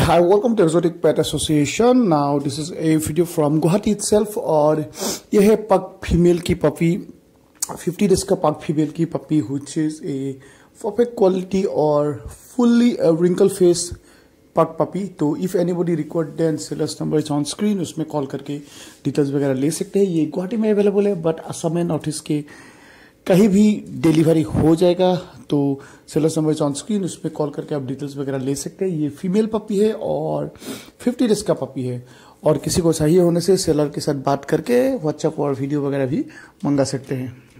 hi welcome to exotic pet association now this is a video from guwahati itself और ये है पग female की पपी 50 डेज का पग फीमेल की puppy which is a perfect quality और fully a uh, wrinkle face pug puppy तो if एनी बडी required then seller's number is on screen उसमें कॉल करके डिटेल्स वगैरह ले सकते हैं ये गुवाहाटी में अवेलेबल है but Assam and North East के कहीं भी डिलीवरी हो जाएगा तो सेलर समय ऑन स्क्रीन उस पर कॉल करके आप डिटेल्स वगैरह ले सकते हैं ये फीमेल पपी है और फिफ्टी डेज का पपी है और किसी को चाहिए होने से सेलर के साथ बात करके व्हाट्सएप और वीडियो वगैरह भी मंगा सकते हैं